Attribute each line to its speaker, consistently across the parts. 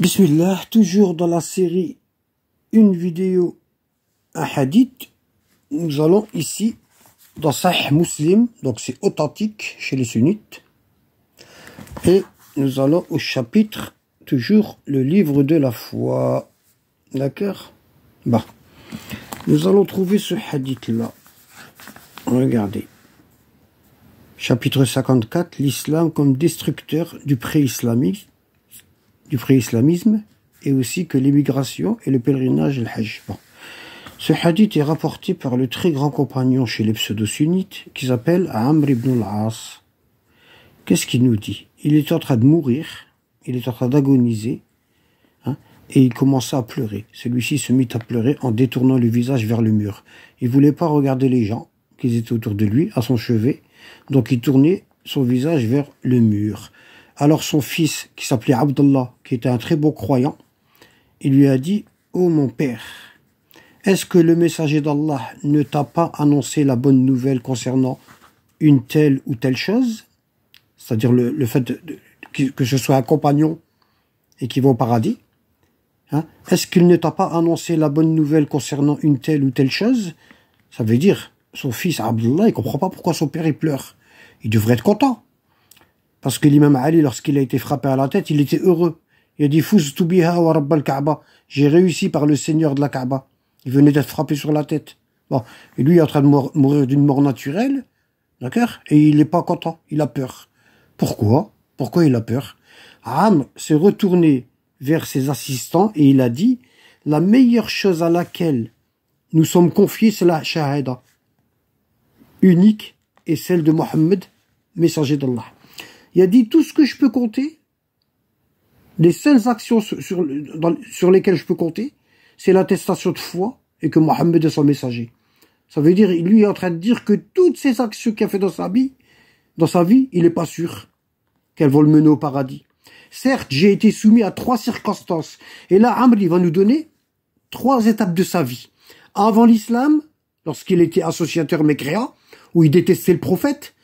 Speaker 1: Bismillah, toujours dans la série Une vidéo un hadith, nous allons ici dans Sahih Muslim, donc c'est authentique chez les sunnites, et nous allons au chapitre, toujours le livre de la foi. D'accord Bah, Nous allons trouver ce hadith-là. Regardez. Chapitre 54, l'islam comme destructeur du pré-islamisme du pré-islamisme et aussi que l'immigration et le pèlerinage et le hajj. Ce hadith est rapporté par le très grand compagnon chez les pseudo-sunnites qui s'appelle Amr ibn al-As. Qu'est-ce qu'il nous dit Il est en train de mourir, il est en train d'agoniser, hein, et il commença à pleurer. Celui-ci se mit à pleurer en détournant le visage vers le mur. Il voulait pas regarder les gens qui étaient autour de lui, à son chevet, donc il tournait son visage vers le mur. Alors son fils, qui s'appelait Abdullah, qui était un très beau croyant, il lui a dit oh mon père, est-ce que le messager d'Allah ne t'a pas annoncé la bonne nouvelle concernant une telle ou telle chose C'est-à-dire le, fait que je sois un compagnon et qui va au paradis hein, Est-ce qu'il ne t'a pas annoncé la bonne nouvelle concernant une telle ou telle chose Ça veut dire, son fils Abdullah, il comprend pas pourquoi son père pleure. Il devrait être content. Parce que l'imam Ali, lorsqu'il a été frappé à la tête, il était heureux. Il a dit biha wa Rabbal Kaaba. J'ai réussi par le Seigneur de la Kaaba. Il venait d'être frappé sur la tête. Bon. Et lui, est en train de mourir d'une mort naturelle. D'accord Et il n'est pas content. Il a peur. Pourquoi Pourquoi il a peur Ham s'est retourné vers ses assistants et il a dit La meilleure chose à laquelle nous sommes confiés, c'est la Shahada. Unique est celle de Mohammed, messager d'Allah. Il a dit tout ce que je peux compter, les seules actions sur, lesquelles je peux compter, c'est l'attestation de foi et que Mohammed est son messager. Ça veut dire, lui est en train de dire que toutes ces actions qu'il a fait dans sa vie, dans sa vie, il n'est pas sûr qu'elles vont le mener au paradis. Certes, j'ai été soumis à trois circonstances. Et là, il va nous donner trois étapes de sa vie. Avant l'islam, lorsqu'il était associateur mécréant, où il détestait le prophète,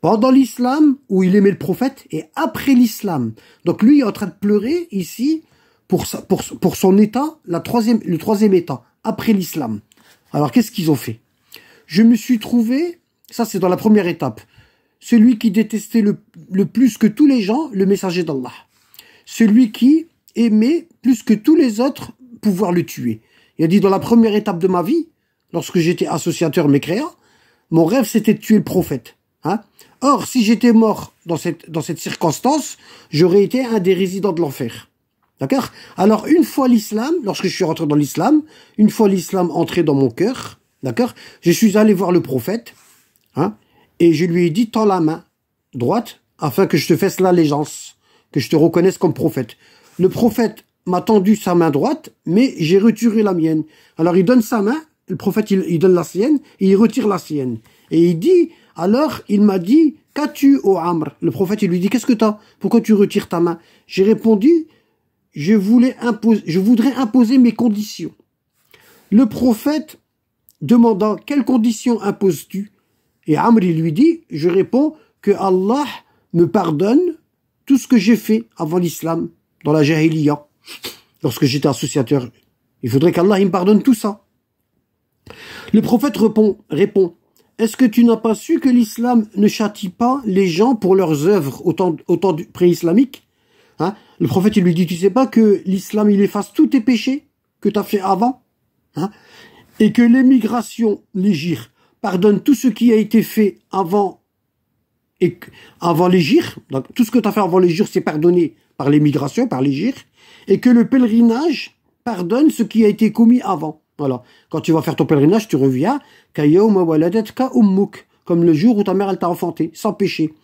Speaker 1: pendant l'islam, où il aimait le prophète, et après l'islam. Donc lui, il est en train de pleurer ici pour, pour, son état, la troisième, le troisième état, après l'islam. Alors qu'est-ce qu'ils ont fait Je me suis trouvé, ça c'est dans la première étape, celui qui détestait le, le plus que tous les gens, le messager d'Allah. Celui qui aimait plus que tous les autres pouvoir le tuer. Il a dit dans la première étape de ma vie, lorsque j'étais associateur mécréant, mon rêve c'était de tuer le prophète. Hein. Or, si j'étais mort dans cette, dans cette circonstance, j'aurais été un des résidents de l'enfer. D'accord Alors, une fois l'islam, lorsque je suis rentré dans l'islam, une fois l'islam entré dans mon cœur, d'accord Je suis allé voir le prophète, hein, et je lui ai dit, tends la main droite, afin que je te fasse l'allégeance, que je te reconnaisse comme prophète. Le prophète m'a tendu sa main droite, mais j'ai retiré la mienne. Alors, il donne sa main, le prophète, il, il donne la sienne, et il retire la sienne. Et il dit, alors il m'a dit, qu'as-tu, au Amr Le prophète, il lui dit, qu'est-ce que t'as Pourquoi tu retires ta main J'ai répondu, je, voulais imposer, je voudrais imposer mes conditions. Le prophète demandant, quelles conditions imposes-tu Et Amr, il lui dit, je réponds que Allah me pardonne tout ce que j'ai fait avant l'islam, dans la jahiliya, lorsque j'étais associateur. Il faudrait qu'Allah me pardonne tout ça. Le prophète répond, répond est-ce que tu n'as pas su que l'islam ne châtie pas les gens pour leurs œuvres autant temps, pré-islamique hein Le prophète, il lui dit, tu sais pas que l'islam, il efface tous tes péchés que tu as fait avant hein Et que l'émigration, l'égir, pardonne tout ce qui a été fait avant et avant Donc, tout ce que tu as fait avant l'égir, c'est pardonné par l'émigration, par l'égir. Et que le pèlerinage pardonne ce qui a été commis avant. Voilà. Quand tu vas faire ton pèlerinage, tu reviens, comme le jour où ta mère, elle t'a enfanté, sans péché.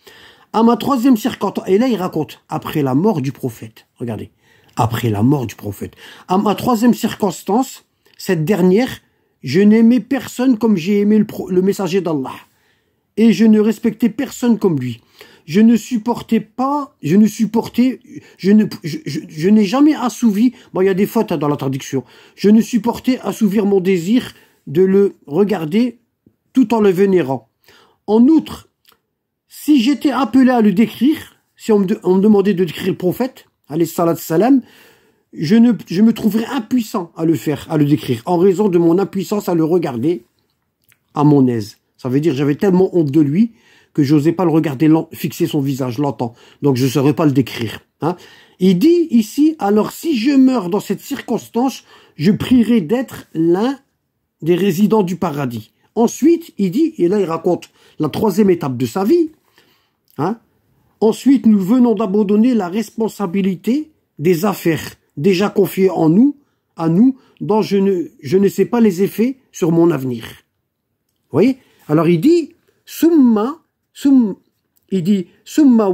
Speaker 1: À ma troisième circonstance, et là, il raconte, après la mort du prophète, regardez, après la mort du prophète, à ma troisième circonstance, cette dernière, je n'aimais personne comme j'ai aimé le, pro, le messager d'Allah, et je ne respectais personne comme lui je ne supportais pas, je ne supportais, je ne, je, n'ai jamais assouvi, bon, il y a des fautes hein, dans la traduction, je ne supportais assouvir mon désir de le regarder tout en le vénérant. En outre, si j'étais appelé à le décrire, si on me, on demandait de décrire le prophète, alayhi salat salam, je, ne, je me trouverais impuissant à le faire, à le décrire, en raison de mon impuissance à le regarder à mon aise. Ça veut dire j'avais tellement honte de lui que j'osais pas le regarder fixer son visage longtemps, donc je ne saurais pas le décrire. Hein. Il dit ici, alors si je meurs dans cette circonstance, je prierai d'être l'un des résidents du paradis. Ensuite, il dit, et là il raconte la troisième étape de sa vie, hein, ensuite nous venons d'abandonner la responsabilité des affaires déjà confiées en nous, à nous, dont je ne, je ne sais pas les effets sur mon avenir. Vous voyez Alors il dit, summa il dit Summa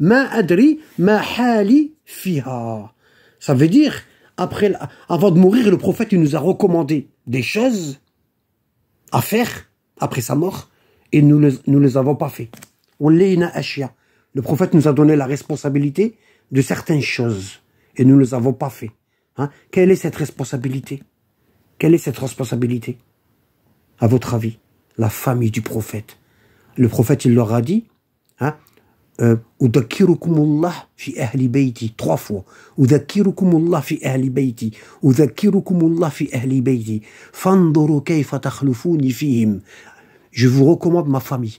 Speaker 1: ma adri ma hali fiha. Ça veut dire, après, avant de mourir, le prophète il nous a recommandé des choses à faire après sa mort et nous ne les avons pas fait. Le prophète nous a donné la responsabilité de certaines choses et nous ne les avons pas fait. Hein? Quelle est cette responsabilité Quelle est cette responsabilité À votre avis, la famille du prophète, le prophète, il leur a dit, Je vous recommande ma famille.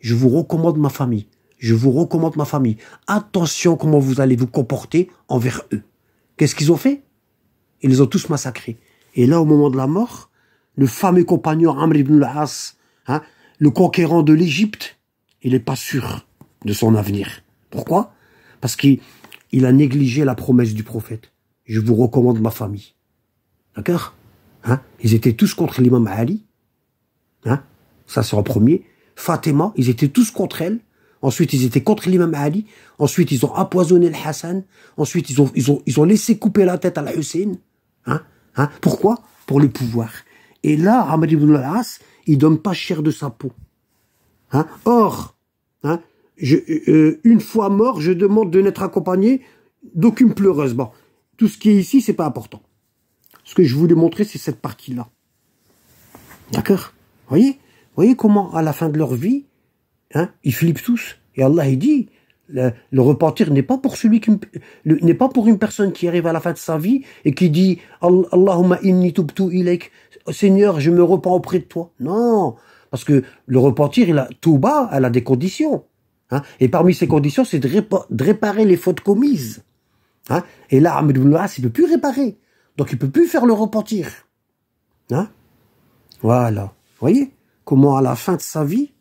Speaker 1: Je vous recommande ma famille. Je vous recommande ma famille. Attention comment vous allez vous comporter envers eux. Qu'est-ce qu'ils ont fait Ils les ont tous massacrés. Et là, au moment de la mort, le fameux compagnon Amr ibn al-As, hein, le conquérant de l'Égypte, il n'est pas sûr de son avenir. Pourquoi Parce qu'il a négligé la promesse du prophète. Je vous recommande ma famille. D'accord hein Ils étaient tous contre l'imam Ali. Hein Ça, c'est en premier. Fatima, ils étaient tous contre elle. Ensuite, ils étaient contre l'imam Ali. Ensuite, ils ont empoisonné le Hassan. Ensuite, ils ont, ils ont, ils ont laissé couper la tête à la Hussein. Hein hein Pourquoi Pour le pouvoir. Et là, Ahmad ibn al-As, il donne pas cher de sa peau. Hein Or, hein, euh, une fois mort, je demande de n'être accompagné d'aucune pleureuse. Bon, tout ce qui est ici, c'est pas important. Ce que je voulais montrer, c'est cette partie-là. D'accord Voyez Voyez comment, à la fin de leur vie, hein, ils flippent tous. Et Allah, il dit, le, repentir n'est pas pour celui qui n'est pas pour une personne qui arrive à la fin de sa vie et qui dit Allahumma inni Seigneur, je me repens auprès de toi. Non, parce que le repentir, il a tout bas, elle a des conditions. Hein. Et parmi ces conditions, c'est de, réparer les fautes commises. Hein. Et là, Ahmed il ne peut plus réparer. Donc il ne peut plus faire le repentir. Hein. Voilà. Vous voyez comment à la fin de sa vie,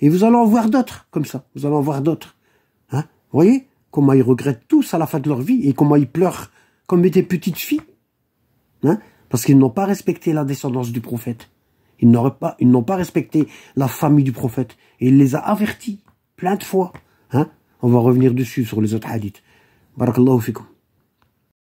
Speaker 1: et vous allez en voir d'autres comme ça. Vous allez en voir d'autres voyez comment ils regrettent tous à la fin de leur vie et comment ils pleurent comme des petites filles. Hein Parce qu'ils n'ont pas respecté la descendance du prophète. Ils n'auraient pas, ils n'ont pas respecté la famille du prophète. Et il les a avertis plein de fois. Hein On va revenir dessus sur les autres hadiths. Barakallahu fikum.